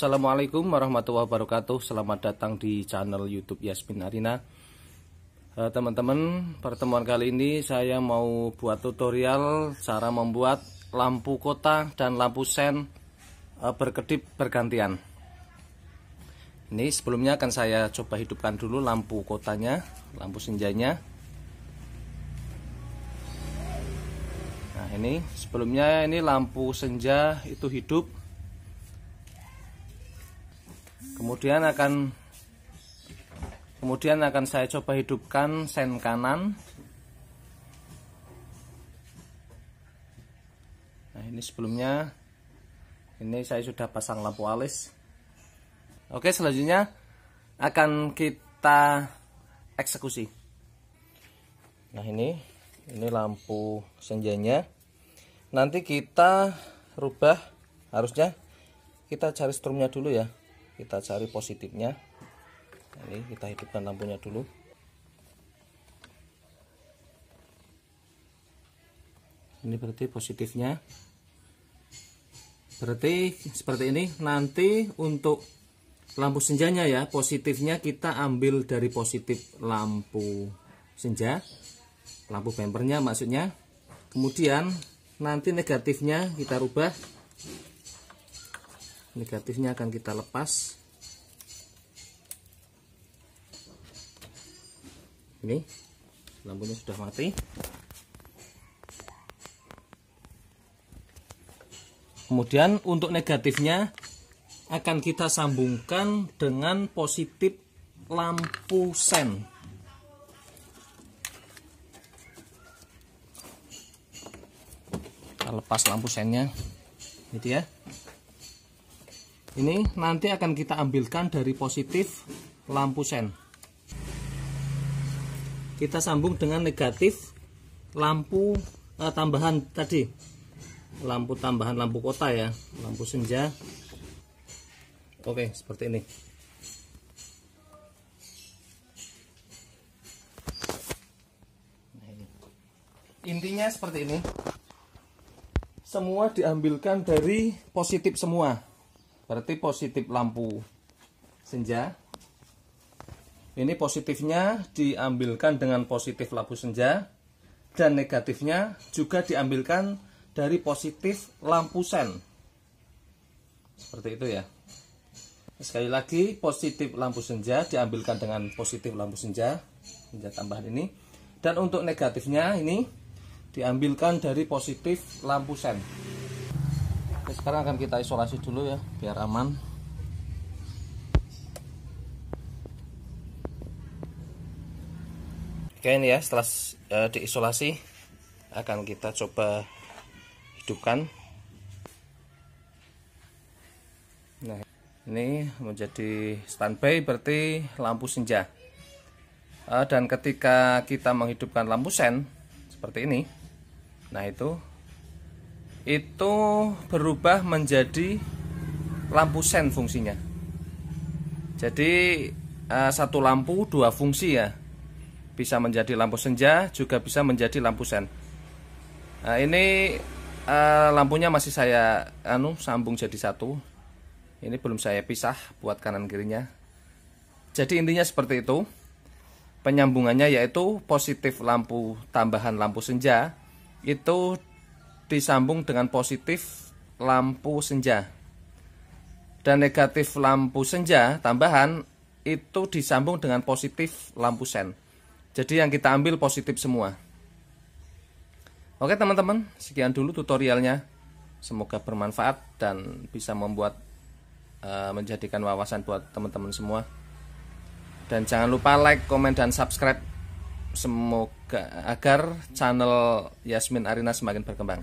Assalamualaikum warahmatullahi wabarakatuh Selamat datang di channel youtube Yasmin Arina eh, Teman-teman, pertemuan kali ini saya mau buat tutorial Cara membuat lampu kota dan lampu sen eh, berkedip bergantian Ini sebelumnya akan saya coba hidupkan dulu lampu kotanya Lampu senjanya Nah ini sebelumnya ini lampu senja itu hidup kemudian akan kemudian akan saya coba hidupkan sen kanan nah ini sebelumnya ini saya sudah pasang lampu alis oke selanjutnya akan kita eksekusi nah ini ini lampu senjanya nanti kita rubah harusnya kita cari strumnya dulu ya kita cari positifnya ini kita hidupkan lampunya dulu ini berarti positifnya berarti seperti ini nanti untuk lampu senjanya ya positifnya kita ambil dari positif lampu senja lampu bempernya maksudnya kemudian nanti negatifnya kita rubah negatifnya akan kita lepas ini lampunya sudah mati kemudian untuk negatifnya akan kita sambungkan dengan positif lampu sen kita lepas lampu sennya gitu ya ini nanti akan kita ambilkan dari positif lampu sen kita sambung dengan negatif lampu eh, tambahan tadi lampu tambahan lampu kota ya lampu senja oke seperti ini intinya seperti ini semua diambilkan dari positif semua Berarti positif lampu senja. Ini positifnya diambilkan dengan positif lampu senja dan negatifnya juga diambilkan dari positif lampu sen. Seperti itu ya. Sekali lagi positif lampu senja diambilkan dengan positif lampu senja, senja tambahan ini. Dan untuk negatifnya ini diambilkan dari positif lampu sen sekarang akan kita isolasi dulu ya biar aman Oke ini ya setelah e, diisolasi akan kita coba hidupkan. Nah ini menjadi standby berarti lampu senja. E, dan ketika kita menghidupkan lampu sen seperti ini, nah itu itu berubah menjadi lampu sen fungsinya. Jadi eh, satu lampu dua fungsi ya. Bisa menjadi lampu senja juga bisa menjadi lampu sen. Nah, ini eh, lampunya masih saya anu sambung jadi satu. Ini belum saya pisah buat kanan kirinya. Jadi intinya seperti itu. Penyambungannya yaitu positif lampu tambahan lampu senja itu disambung dengan positif lampu senja. Dan negatif lampu senja tambahan itu disambung dengan positif lampu sen. Jadi yang kita ambil positif semua. Oke teman-teman, sekian dulu tutorialnya. Semoga bermanfaat dan bisa membuat eh, menjadikan wawasan buat teman-teman semua. Dan jangan lupa like, komen, dan subscribe semoga agar channel Yasmin Arina semakin berkembang.